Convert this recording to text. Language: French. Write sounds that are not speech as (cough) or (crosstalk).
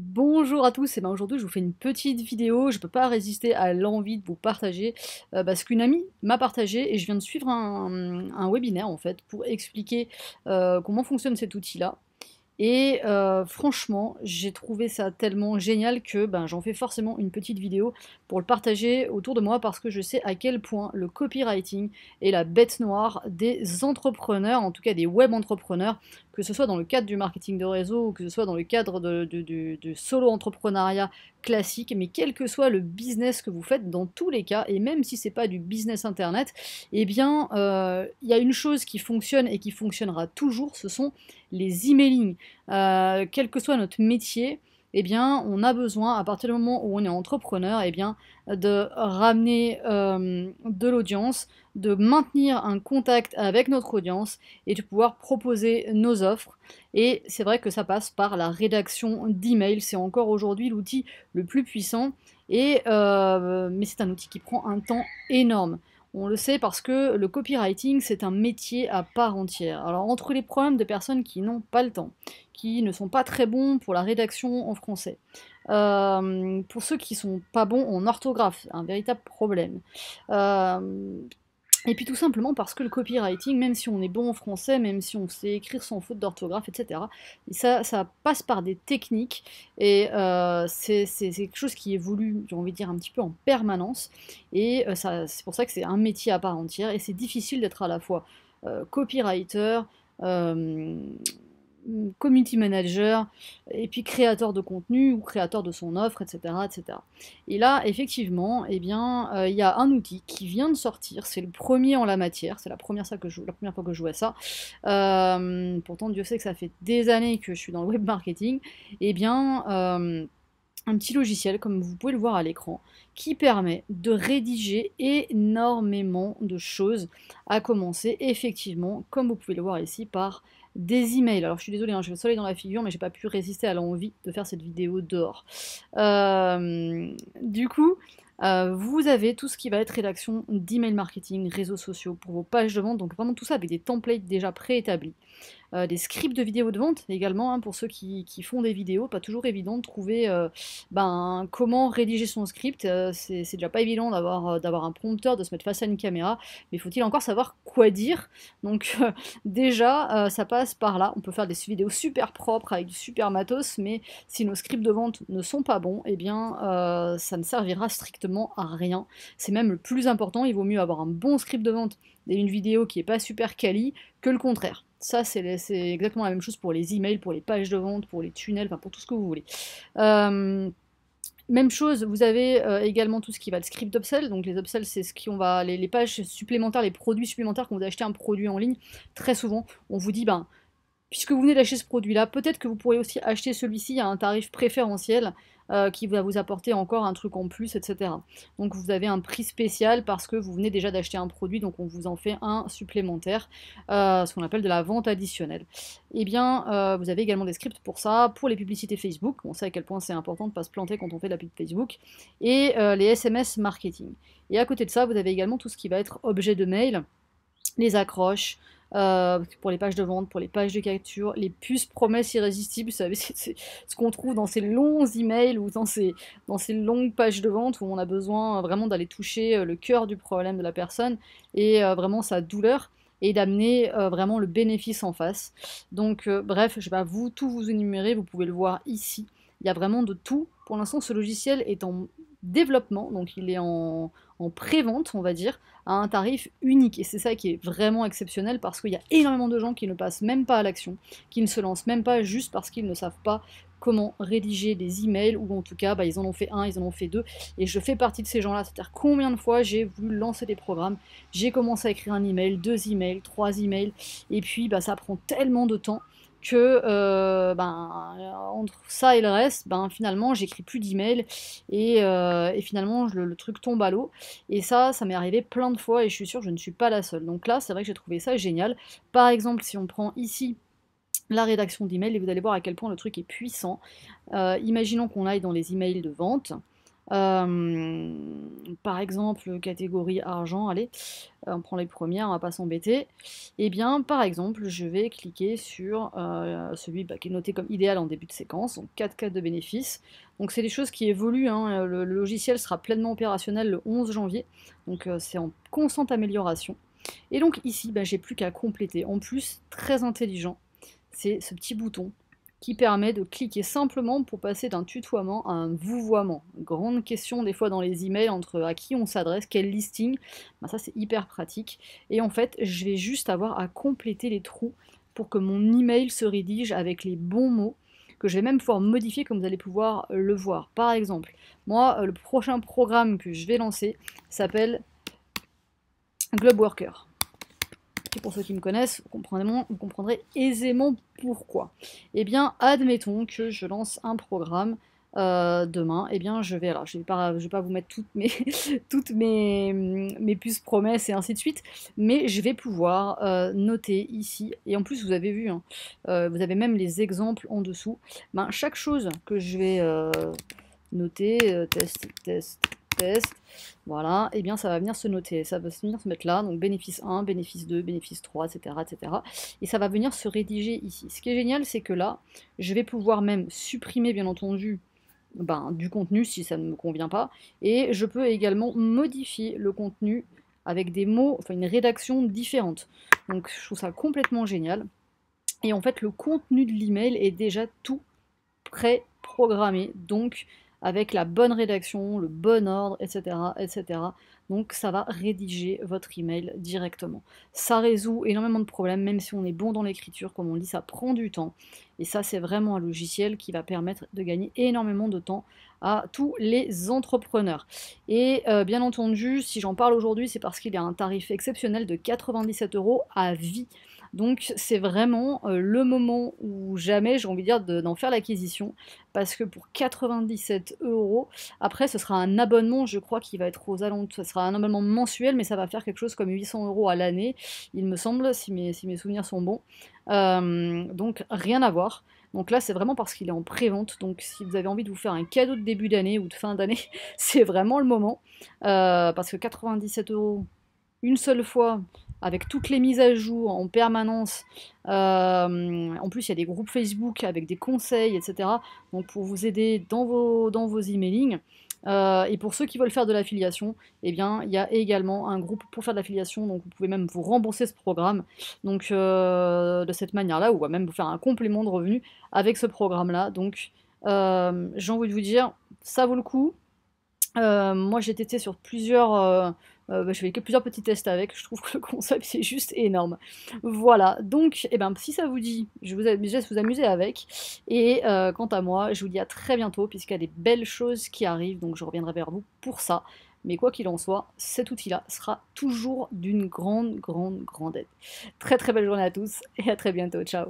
Bonjour à tous, et bien aujourd'hui je vous fais une petite vidéo, je peux pas résister à l'envie de vous partager parce euh, bah, qu'une amie m'a partagé et je viens de suivre un, webinaire en fait pour expliquer euh, comment fonctionne cet outil là. Et euh, franchement, j'ai trouvé ça tellement génial que ben, j'en fais forcément une petite vidéo pour le partager autour de moi parce que je sais à quel point le copywriting est la bête noire des entrepreneurs, en tout cas des web entrepreneurs que ce soit dans le cadre du marketing de réseau ou que ce soit dans le cadre du solo-entrepreneuriat classique, mais quel que soit le business que vous faites, dans tous les cas, et même si c'est pas du business internet, eh bien, euh, il y a une chose qui fonctionne et qui fonctionnera toujours, ce sont les emailing. Euh, quel que soit notre métier, eh bien, on a besoin, à partir du moment où on est entrepreneur, eh de ramener euh, de l'audience, de maintenir un contact avec notre audience et de pouvoir proposer nos offres. Et c'est vrai que ça passe par la rédaction d'emails. C'est encore aujourd'hui l'outil le plus puissant. Euh, mais c'est un outil qui prend un temps énorme. On le sait parce que le copywriting, c'est un métier à part entière. Alors entre les problèmes de personnes qui n'ont pas le temps, qui ne sont pas très bons pour la rédaction en français, euh, pour ceux qui sont pas bons en orthographe, un véritable problème, euh, et puis tout simplement parce que le copywriting, même si on est bon en français, même si on sait écrire sans faute d'orthographe, etc., ça, passe par des techniques et euh, c'est quelque chose qui évolue, j'ai envie de dire, un petit peu en permanence. Et euh, c'est pour ça que c'est un métier à part entière et c'est difficile d'être à la fois euh, copywriter, community manager, et puis créateur de contenu ou créateur de son offre, etc. etc. Et là, effectivement, eh bien, euh, il y a un outil qui vient de sortir, c'est le premier en la matière, c'est la première, que je, la première fois que je joue à ça. Euh, pourtant, Dieu sait que ça fait des années que je suis dans le web marketing. Eh bien, euh, un petit logiciel, comme vous pouvez le voir à l'écran, qui permet de rédiger énormément de choses, à commencer effectivement, comme vous pouvez le voir ici, par des emails. Alors je suis désolée, hein, j'ai le soleil dans la figure, mais j'ai pas pu résister à l'envie de faire cette vidéo dehors. Euh, du coup, euh, vous avez tout ce qui va être rédaction d'email marketing, réseaux sociaux pour vos pages de vente, donc vraiment tout ça avec des templates déjà préétablis. Euh, des scripts de vidéos de vente également, hein, pour ceux qui, font des vidéos, pas toujours évident de trouver euh, ben, comment rédiger son script, euh, c'est déjà pas évident d'avoir d'avoir un prompteur, de se mettre face à une caméra, mais faut-il encore savoir quoi dire Donc (laughs) déjà, ça passe par là, on peut faire des vidéos super propres avec du super matos, mais si nos scripts de vente ne sont pas bons, et eh bien ça ne servira strictement à rien. C'est même le plus important, il vaut mieux avoir un bon script de vente et une vidéo qui n'est pas super quali que le contraire. Ça, c'est exactement la même chose pour les emails, pour les pages de vente, pour les tunnels, enfin pour tout ce que vous voulez. Euh, même chose, vous avez euh, également tout ce qui va le script upsell. Donc les upsells, c'est ce on va les, les, pages supplémentaires, les produits supplémentaires quand vous achetez un produit en ligne. Très souvent, on vous dit ben puisque vous venez d'acheter ce produit-là, peut-être que vous pourrez aussi acheter celui-ci à un tarif préférentiel. Euh, qui va vous apporter encore un truc en plus, etc. Donc vous avez un prix spécial parce que vous venez déjà d'acheter un produit, donc on vous en fait un supplémentaire, euh, ce qu'on appelle de la vente additionnelle. Et eh bien, euh, vous avez également des scripts pour ça, pour les publicités Facebook, on sait à quel point c'est important de ne pas se planter quand on fait de la pub Facebook, et les SMS marketing. Et à côté de ça, vous avez également tout ce qui va être objet de mail, les accroches, euh, pour les pages de vente, pour les pages de capture, les puces promesses irrésistibles, savez, (laughs) c'est ce qu'on trouve dans ces longs emails ou dans ces, dans ces longues pages de vente où on a besoin euh, vraiment d'aller toucher euh, le cœur du problème de la personne et vraiment sa douleur et d'amener vraiment le bénéfice en face. Donc bref, je vais pas vous tout vous énumérer, vous pouvez le voir ici. Il y a vraiment de tout. Pour l'instant, ce logiciel est en développement, donc il est en, pré-vente, on va dire, à un tarif unique. Et c'est ça qui est vraiment exceptionnel parce qu'il y a énormément de gens qui ne passent même pas à l'action, qui ne se lancent même pas juste parce qu'ils ne savent pas comment rédiger des emails, ou en tout cas, bah, ils en ont fait un, ils en ont fait deux, et je fais partie de ces gens-là. C'est-à-dire combien de fois j'ai voulu lancer des programmes, j'ai commencé à écrire un email, deux emails, trois emails, et puis bah, ça prend tellement de temps que euh, ben, entre ça et le reste, ben, finalement, j'écris plus d'emails et, euh, et, finalement, le, truc tombe à l'eau. Et ça, ça m'est arrivé plein de fois et je suis sûre que je ne suis pas la seule. Donc là, c'est vrai que j'ai trouvé ça génial. Par exemple, si on prend ici la rédaction d'emails et vous allez voir à quel point le truc est puissant. Euh, imaginons qu'on aille dans les emails de vente. Euh, par exemple, catégorie argent, allez, euh, on prend les premières, on va pas s'embêter. Et eh bien, par exemple, je vais cliquer sur euh, celui bah, qui est noté comme idéal en début de séquence, donc 4 cas de bénéfice. Donc c'est des choses qui évoluent, hein. le, logiciel sera pleinement opérationnel le 11 janvier, donc c'est en constante amélioration. Et donc ici, bah, j'ai plus qu'à compléter. En plus, très intelligent, c'est ce petit bouton qui permet de cliquer simplement pour passer d'un tutoiement à un vouvoiement. Grande question des fois dans les emails entre à qui on s'adresse, quel listing. Ben, ça c'est hyper pratique. Et en fait, je vais juste avoir à compléter les trous pour que mon email se rédige avec les bons mots que je vais même pouvoir modifier comme vous allez pouvoir le voir. Par exemple, moi, euh, le prochain programme que je vais lancer s'appelle Globe pour ceux qui me connaissent, vous comprendrez, aisément pourquoi. Eh bien, admettons que je lance un programme euh, demain, eh bien je vais. Alors je ne vais, pas vous mettre toutes (laughs) mes, puces promesses et ainsi de suite, mais je vais pouvoir euh, noter ici, et en plus vous avez vu, hein, euh, vous avez même les exemples en dessous, ben, chaque chose que je vais noter, test, test, test, voilà, et eh bien ça va venir se noter, ça va venir se mettre là, donc bénéfice 1, bénéfice 2, bénéfice 3, etc. etc. et ça va venir se rédiger ici. Ce qui est génial, c'est que là, je vais pouvoir même supprimer, bien entendu, ben, du contenu si ça ne me convient pas, et je peux également modifier le contenu avec des mots, enfin une rédaction différente. Donc je trouve ça complètement génial. Et en fait, le contenu de l'email est déjà tout pré-programmé, donc avec la bonne rédaction, le bon ordre, etc. etc. Donc ça va rédiger votre email directement. Ça résout énormément de problèmes, même si on est bon dans l'écriture, comme on dit, ça prend du temps. Et ça, c'est vraiment un logiciel qui va permettre de gagner énormément de temps à tous les entrepreneurs. Et euh, bien entendu, si j'en parle aujourd'hui, c'est parce qu'il y a un tarif exceptionnel de 97 euros à vie donc c'est vraiment euh, le moment où jamais j'ai envie de dire d'en faire l'acquisition parce que pour 97 euros, après ce sera un abonnement, je crois qui va être aux alentours, ce sera un abonnement mensuel, mais ça va faire quelque chose comme 800 euros à l'année, il me semble, si mes, si mes souvenirs sont bons. Euh, donc rien à voir. Donc là, c'est vraiment parce qu'il est en pré-vente. Donc si vous avez envie de vous faire un cadeau de début d'année ou de fin d'année, (laughs) c'est vraiment le moment. Euh, parce que 97 euros une seule fois, avec toutes les mises à jour en permanence. Euh, en plus, il y a des groupes Facebook avec des conseils, etc. Donc pour vous aider dans vos, dans vos emailings. Euh, et pour ceux qui veulent faire de l'affiliation, eh bien, il y a également un groupe pour faire de l'affiliation, donc vous pouvez même vous rembourser ce programme donc, euh, de cette manière-là, ou même vous faire un complément de revenus avec ce programme-là. Donc, j'ai envie de vous dire, ça vaut le coup. moi, j'ai testé sur plusieurs euh, bah, je fais que plusieurs petits tests avec, je trouve que le (laughs) concept c'est juste énorme. Voilà, donc eh ben, si ça vous dit, je vous laisse vous amuser avec. Et euh, quant à moi, je vous dis à très bientôt puisqu'il y a des belles choses qui arrivent, donc je reviendrai vers vous pour ça. Mais quoi qu'il en soit, cet outil-là sera toujours d'une grande, grande, grande aide. Très très belle journée à tous et à très bientôt. Ciao